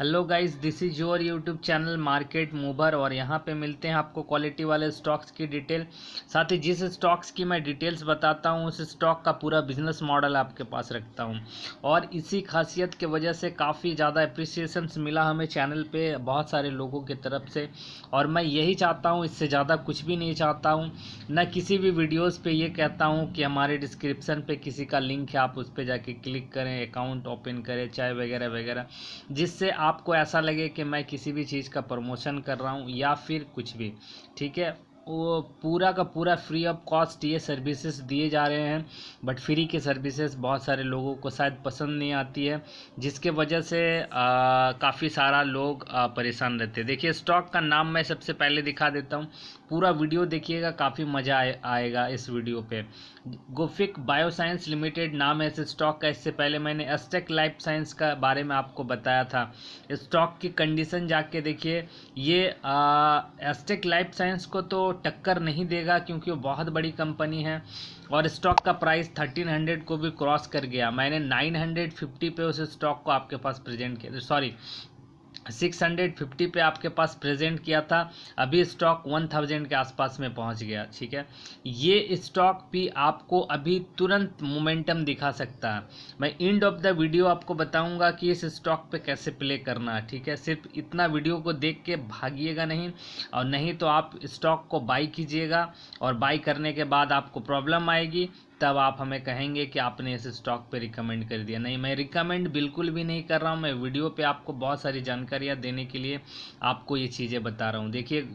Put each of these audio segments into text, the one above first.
hello guys this is your YouTube channel market mover और यहाँ पे मिलते हैं आपको क्वालिटी वाले स्टॉक्स की डिटेल साथ ही जिस स्टॉक्स की मैं डिटेल्स बताता हूँ उस स्टॉक का पूरा बिजनेस मॉडल आपके पास रखता हूँ और इसी खासियत के वजह से काफ़ी ज़्यादा अप्रिसिएशंस मिला हमें चैनल पे बहुत सारे लोगों की तरफ से और मैं यही चाहता हूँ इससे ज़्यादा कुछ भी नहीं चाहता हूँ न किसी भी वीडियोज़ पर ये कहता हूँ कि हमारे डिस्क्रिप्सन पर किसी का लिंक है आप उस पर जाके क्लिक करें अकाउंट ओपन करें चाय वगैरह वगैरह जिससे आप आपको ऐसा लगे कि मैं किसी भी चीज़ का प्रमोशन कर रहा हूँ या फिर कुछ भी ठीक है वो पूरा का पूरा फ्री ऑफ कॉस्ट ये सर्विसेज दिए जा रहे हैं बट फ्री के सर्विसेज बहुत सारे लोगों को शायद पसंद नहीं आती है जिसके वजह से काफ़ी सारा लोग परेशान रहते हैं देखिए स्टॉक का नाम मैं सबसे पहले दिखा देता हूँ पूरा वीडियो देखिएगा काफ़ी मज़ा आए आएगा इस वीडियो पे गोफिक बायोसाइंस लिमिटेड नाम है इस स्टॉक का इससे पहले मैंने अस्टेक लाइफ साइंस का बारे में आपको बताया था स्टॉक की कंडीशन जाके देखिए ये अस्टेक लाइफ साइंस को तो टक्कर नहीं देगा क्योंकि वो बहुत बड़ी कंपनी है और स्टॉक का प्राइस थर्टीन हंड्रेड को भी क्रॉस कर गया मैंने नाइन हंड्रेड फिफ्टी पे उस स्टॉक को आपके पास प्रेजेंट किया सॉरी सिक्स हंड्रेड फिफ्टी पे आपके पास प्रेजेंट किया था अभी स्टॉक वन थाउजेंड के आसपास में पहुंच गया ठीक है ये स्टॉक भी आपको अभी तुरंत मोमेंटम दिखा सकता है मैं एंड ऑफ द वीडियो आपको बताऊंगा कि इस स्टॉक पे कैसे प्ले करना है ठीक है सिर्फ इतना वीडियो को देख के भागिएगा नहीं और नहीं तो आप स्टॉक को बाई कीजिएगा और बाई करने के बाद आपको प्रॉब्लम आएगी तब आप हमें कहेंगे कि आपने इस स्टॉक पे रिकमेंड कर दिया नहीं मैं रिकमेंड बिल्कुल भी नहीं कर रहा हूँ मैं वीडियो पे आपको बहुत सारी जानकारियाँ देने के लिए आपको ये चीज़ें बता रहा हूँ देखिए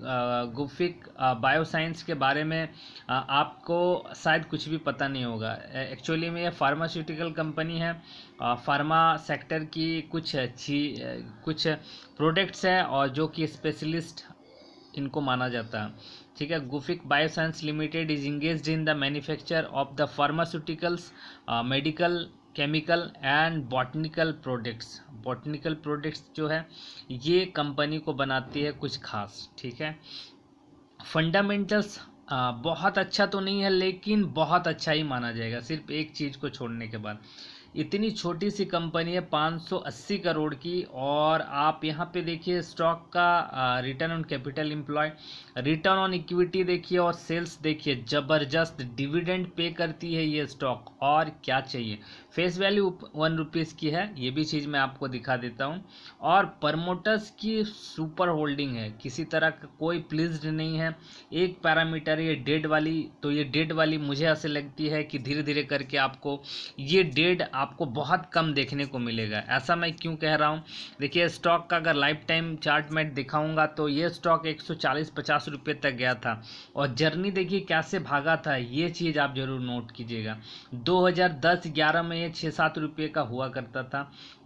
गुफिक बायोसाइंस के बारे में आ, आपको शायद कुछ भी पता नहीं होगा एक्चुअली में ये फार्मास्यूटिकल कंपनी है फार्मा सेक्टर की कुछ अच्छी कुछ प्रोडक्ट्स हैं और जो कि स्पेशलिस्ट इनको माना जाता है ठीक है Gufic Bioscience Limited is engage in the manufacture of the pharmaceuticals medical chemical and botanical products botanical products जो है ये कंपनी को बनाती है कुछ खास ठीक है फंडामेंटल्स बहुत अच्छा तो नहीं है लेकिन बहुत अच्छा ही माना जाएगा सिर्फ एक चीज़ को छोड़ने के बाद इतनी छोटी सी कंपनी है 580 करोड़ की और आप यहाँ पे देखिए स्टॉक का return on capital employ return on equity देखिए और सेल्स देखिए ज़बरदस्त डिविडेंड पे करती है ये स्टॉक और क्या चाहिए फेस वैल्यू वन रुपीज़ की है ये भी चीज़ मैं आपको दिखा देता हूँ और प्रमोटर्स की सुपर होल्डिंग है किसी तरह का कोई प्लीज्ड नहीं है एक पैरामीटर ये डेड वाली तो ये डेड वाली मुझे ऐसे लगती है कि धीरे धीरे करके आपको ये डेड आप आपको बहुत कम देखने को मिलेगा ऐसा मैं क्यों कह रहा हूँ देखिए स्टॉक का अगर लाइफ टाइम चार्ट में दिखाऊंगा तो ये स्टॉक 140-50 रुपए तक गया था और जर्नी देखिए कैसे भागा था ये चीज़ आप ज़रूर नोट कीजिएगा 2010-11 में ये छः सात रुपये का हुआ करता था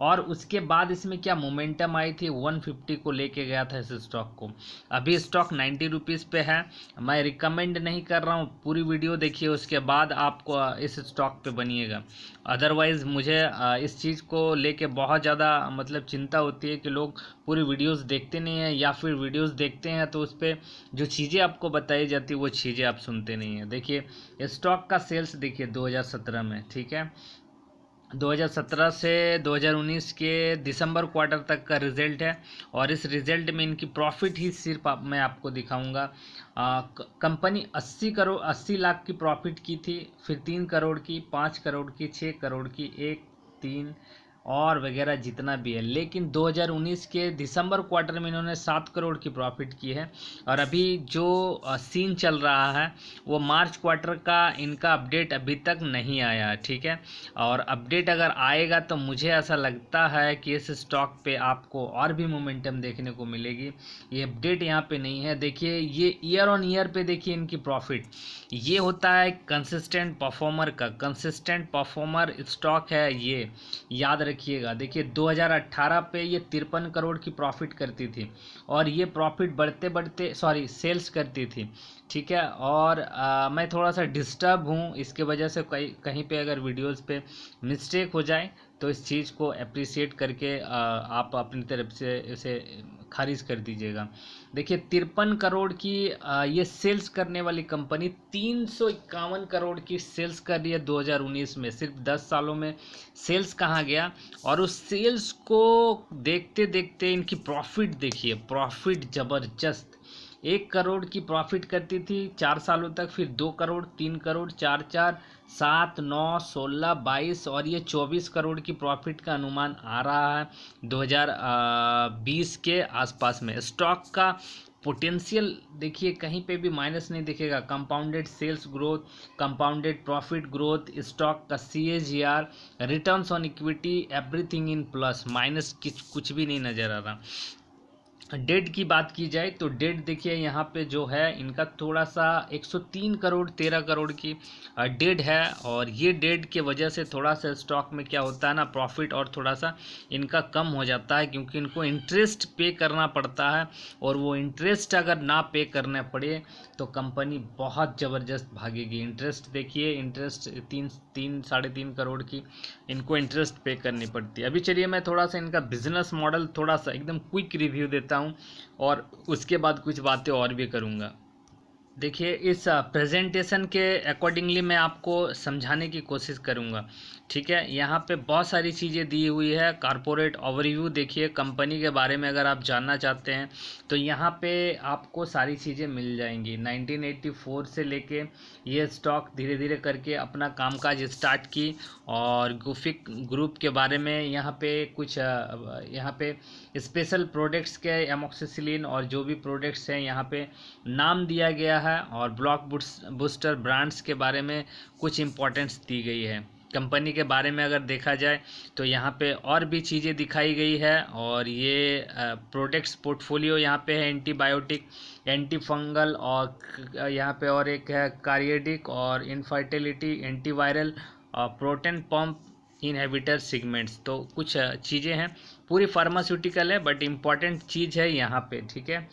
और उसके बाद इसमें क्या मोमेंटम आई थी वन को लेके गया था इस स्टॉक को अभी स्टॉक नाइन्टी रुपीज़ पे है मैं रिकमेंड नहीं कर रहा हूँ पूरी वीडियो देखिए उसके बाद आपको इस स्टॉक पे बनिएगा अदरवाइज मुझे इस चीज़ को लेके बहुत ज़्यादा मतलब चिंता होती है कि लोग पूरी वीडियोस देखते नहीं हैं या फिर वीडियोस देखते हैं तो उस पर जो चीज़ें आपको बताई जाती है वो चीज़ें आप सुनते नहीं हैं देखिए स्टॉक का सेल्स देखिए 2017 में ठीक है 2017 से 2019 के दिसंबर क्वार्टर तक का रिजल्ट है और इस रिजल्ट में इनकी प्रॉफिट ही सिर्फ आप मैं आपको दिखाऊंगा कंपनी 80 करोड़ 80 लाख की प्रॉफिट की थी फिर तीन करोड़ की पाँच करोड़ की छः करोड़ की एक तीन और वगैरह जितना भी है लेकिन 2019 के दिसंबर क्वार्टर में इन्होंने सात करोड़ की प्रॉफिट की है और अभी जो सीन चल रहा है वो मार्च क्वार्टर का इनका अपडेट अभी तक नहीं आया ठीक है और अपडेट अगर आएगा तो मुझे ऐसा लगता है कि इस स्टॉक पे आपको और भी मोमेंटम देखने को मिलेगी ये अपडेट यहाँ पर नहीं है देखिए ये ईयर ऑन ईयर पर देखिए इनकी प्रॉफिट ये होता है कंसिस्टेंट परफॉर्मर का कंसिस्टेंट परफॉर्मर स्टॉक है ये याद रख देखिएगा देखिए 2018 पे ये तिरपन करोड़ की प्रॉफिट करती थी और ये प्रॉफिट बढ़ते बढ़ते सॉरी सेल्स करती थी ठीक है और आ, मैं थोड़ा सा डिस्टर्ब हूँ इसके वजह से कहीं कहीं पे अगर वीडियोस पे मिस्टेक हो जाए तो इस चीज़ को अप्रिसिएट करके आप अपनी तरफ से इसे खारिज कर दीजिएगा देखिए तिरपन करोड़ की ये सेल्स करने वाली कंपनी तीन करोड़ की सेल्स कर रही है 2019 में सिर्फ 10 सालों में सेल्स कहाँ गया और उस सेल्स को देखते देखते इनकी प्रॉफिट देखिए प्रॉफिट ज़बरदस्त एक करोड़ की प्रॉफिट करती थी चार सालों तक फिर दो करोड़ तीन करोड़ चार चार सात नौ सोलह बाईस और ये चौबीस करोड़ की प्रॉफिट का अनुमान आ रहा है 2020 के आसपास में स्टॉक का पोटेंशियल देखिए कहीं पे भी माइनस नहीं दिखेगा compounded sales growth compounded profit growth stock का see returns are return on equity everything in plus minus कुछ भी नहीं नज़र आ रहा डेट की बात की जाए तो डेट देखिए यहाँ पे जो है इनका थोड़ा सा 103 करोड़ 13 करोड़ की डेट है और ये डेट के वजह से थोड़ा सा स्टॉक में क्या होता है ना प्रॉफिट और थोड़ा सा इनका कम हो जाता है क्योंकि इनको इंटरेस्ट पे करना पड़ता है और वो इंटरेस्ट अगर ना पे करना पड़े तो कंपनी बहुत ज़बरदस्त भागेगी इंटरेस्ट देखिए इंटरेस्ट तीन तीन साढ़े तीन करोड़ की इनको इंटरेस्ट पे करनी पड़ती है अभी चलिए मैं थोड़ा सा इनका बिजनेस मॉडल थोड़ा सा एकदम क्विक रिव्यू देता हूँ और उसके बाद कुछ बातें और भी करूँगा देखिए इस प्रेजेंटेशन के अकॉर्डिंगली मैं आपको समझाने की कोशिश करूँगा ठीक है यहाँ पे बहुत सारी चीज़ें दी हुई है कॉरपोरेट ओवरव्यू देखिए कंपनी के बारे में अगर आप जानना चाहते हैं तो यहाँ पे आपको सारी चीज़ें मिल जाएंगी 1984 से लेके ये स्टॉक धीरे धीरे करके अपना कामकाज स्टार्ट की और गुफिक ग्रुप के बारे में यहाँ पर कुछ यहाँ पे स्पेशल प्रोडक्ट्स के एमोक्सिसिलिन और जो भी प्रोडक्ट्स हैं यहाँ पर नाम दिया गया है है और ब्लॉक बूस्टर ब्रांड्स के बारे में कुछ इंपॉर्टेंस दी गई है कंपनी के बारे में अगर देखा जाए तो यहाँ पे और भी चीज़ें दिखाई गई है और ये प्रोडक्ट्स पोर्टफोलियो यहाँ पे है एंटीबायोटिक एंटी फंगल और यहाँ पे और एक है कार्डियडिक और इनफर्टिलिटी एंटीवायरल और प्रोटेन पम्प इनहेबिटर सिगमेंट्स तो कुछ चीज़ें हैं पूरी फार्मास्यूटिकल है बट इम्पॉर्टेंट चीज़ है यहाँ पे ठीक है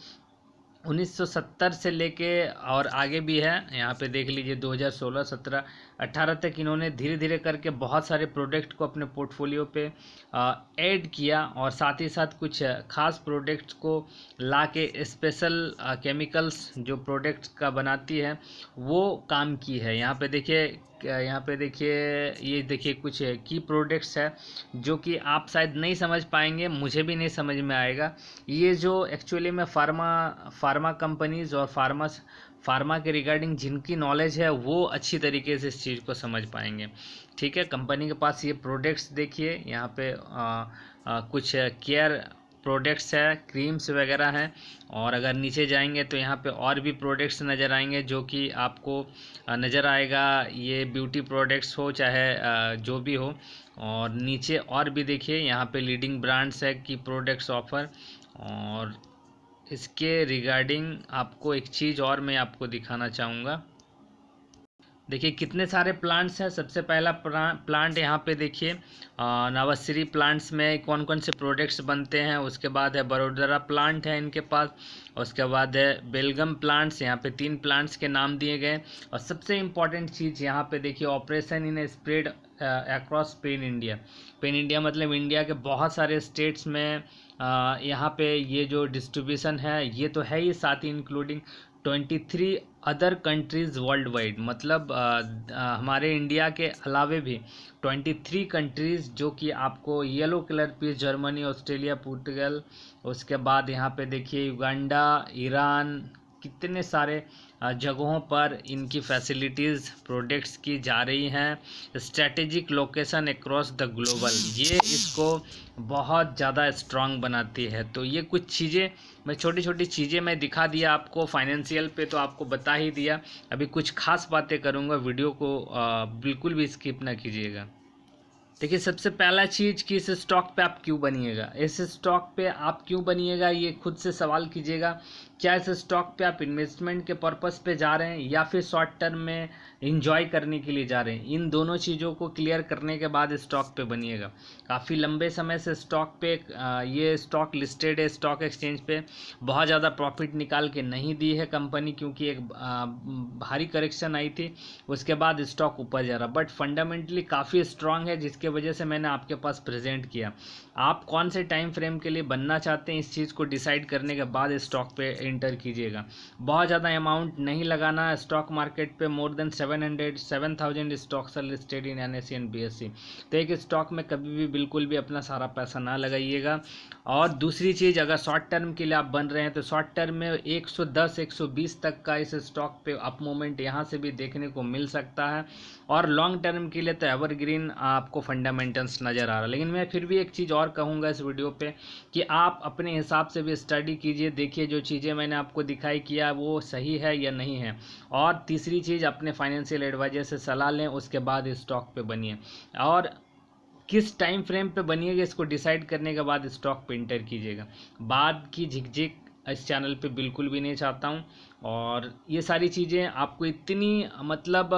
1970 से लेके और आगे भी है यहाँ पे देख लीजिए 2016 17 2018 तक इन्होंने धीरे धीरे करके बहुत सारे प्रोडक्ट को अपने पोर्टफोलियो पे ऐड किया और साथ ही साथ कुछ खास प्रोडक्ट्स को ला के स्पेशल केमिकल्स जो प्रोडक्ट्स का बनाती है वो काम की है यहाँ पे देखिए यहाँ पे देखिए ये देखिए कुछ की प्रोडक्ट्स है जो कि आप शायद नहीं समझ पाएंगे मुझे भी नहीं समझ में आएगा ये जो एक्चुअली में फार्मा फार्मा कंपनीज और फार्मा फार्मा के रिगार्डिंग जिनकी नॉलेज है वो अच्छी तरीके से इस चीज़ चीज़ को समझ पाएंगे ठीक है कंपनी के पास ये प्रोडक्ट्स देखिए यहाँ पे आ, आ, कुछ केयर प्रोडक्ट्स है क्रीम्स वगैरह हैं और अगर नीचे जाएंगे तो यहाँ पे और भी प्रोडक्ट्स नज़र आएंगे जो कि आपको नज़र आएगा ये ब्यूटी प्रोडक्ट्स हो चाहे जो भी हो और नीचे और भी देखिए यहाँ पे लीडिंग ब्रांड्स है कि प्रोडक्ट्स ऑफर और इसके रिगार्डिंग आपको एक चीज़ और मैं आपको दिखाना चाहूँगा देखिए कितने सारे प्लांट्स हैं सबसे पहला प्लांट यहाँ पे देखिए नवश्री प्लांट्स में कौन कौन से प्रोडक्ट्स बनते हैं उसके बाद है बड़ोदरा प्लांट है इनके पास उसके बाद है बेलगम प्लांट्स यहाँ पे तीन प्लांट्स के नाम दिए गए और सबसे इम्पॉर्टेंट चीज़ यहाँ पे देखिए operation in spread across pan India pan India मतलब इंडिया के बहुत सारे स्टेट्स में यहाँ पर ये जो डिस्ट्रीब्यूशन है ये तो है ही साथ ही including twenty three other countries world wide मतलब आ, आ, हमारे इंडिया के अलावे भी 23 कंट्रीज़ जो कि आपको येलो कलर पे जर्मनी ऑस्ट्रेलिया पुर्तगाल उसके बाद यहाँ पे देखिए युगांडा ईरान कितने सारे जगहों पर इनकी फैसिलिटीज़ प्रोडक्ट्स की जा रही हैं strategic location across the global ये इसको बहुत ज़्यादा स्ट्रांग बनाती है तो ये कुछ चीज़ें मैं छोटी छोटी चीज़ें मैं दिखा दिया आपको फाइनेंशियल पे तो आपको बता ही दिया अभी कुछ खास बातें करूँगा वीडियो को बिल्कुल भी स्किप ना कीजिएगा देखिए सबसे पहला चीज़ कि इस स्टॉक पे आप क्यों बनिएगा इस स्टॉक पे आप क्यों बनिएगा ये खुद से सवाल कीजिएगा क्या इस स्टॉक पे आप इन्वेस्टमेंट के पर्पस पे जा रहे हैं या फिर शॉर्ट टर्म में इंजॉय करने के लिए जा रहे हैं इन दोनों चीज़ों को क्लियर करने के बाद स्टॉक पे बनिएगा काफ़ी लंबे समय से स्टॉक पे ये स्टॉक लिस्टेड है स्टॉक एक्सचेंज पे बहुत ज़्यादा प्रॉफिट निकाल के नहीं दी है कंपनी क्योंकि एक भारी करेक्शन आई थी उसके बाद स्टॉक ऊपर जा रहा बट फंडामेंटली काफ़ी स्ट्रांग है जिसके जिसके वजह से मैंने आपके पास प्रेजेंट किया आप कौन से टाइम फ्रेम के लिए बनना चाहते हैं इस चीज़ को डिसाइड करने के बाद स्टॉक पे एंटर कीजिएगा बहुत ज़्यादा अमाउंट नहीं लगाना स्टॉक मार्केट पे more than seven hundred seven thousand stocks are listed in N S and B S C तो एक स्टॉक में कभी भी बिल्कुल भी अपना सारा पैसा ना लगाइएगा और दूसरी चीज़ अगर शॉर्ट टर्म के लिए आप बन रहे हैं तो शॉर्ट टर्म में सौ बीस तक का इस स्टॉक पे अप मोमेंट यहाँ से भी देखने को मिल सकता है और लॉन्ग टर्म के लिए तो एवरग्रीन आपको फंड फंडामेंटल्स नज़र आ रहा है लेकिन मैं फिर भी एक चीज़ और कहूँगा इस वीडियो पे कि आप अपने हिसाब से भी स्टडी कीजिए देखिए जो चीज़ें मैंने आपको दिखाई किया वो सही है या नहीं है और तीसरी चीज़ अपने फाइनेंशियल एडवाइजर से सलाह लें उसके बाद स्टॉक पर बनिए और किस टाइम फ्रेम पे बनिएगा इसको डिसाइड करने के बाद स्टॉक पे इंटर कीजिएगा बाद की झिकझिक इस चैनल पे बिल्कुल भी नहीं चाहता हूँ और ये सारी चीज़ें आपको इतनी मतलब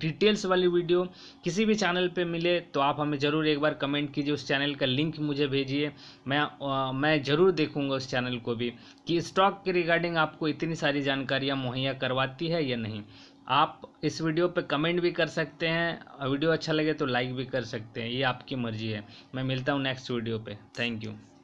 डिटेल्स वाली वीडियो किसी भी चैनल पे मिले तो आप हमें ज़रूर एक बार कमेंट कीजिए उस चैनल का लिंक मुझे भेजिए मैं आ, मैं ज़रूर देखूँगा उस चैनल को भी कि स्टॉक के रिगार्डिंग आपको इतनी सारी जानकारियाँ मुहैया करवाती है या नहीं आप इस वीडियो पर कमेंट भी कर सकते हैं वीडियो अच्छा लगे तो लाइक भी कर सकते हैं ये आपकी मर्ज़ी है मैं मिलता हूँ नेक्स्ट वीडियो पर थैंक यू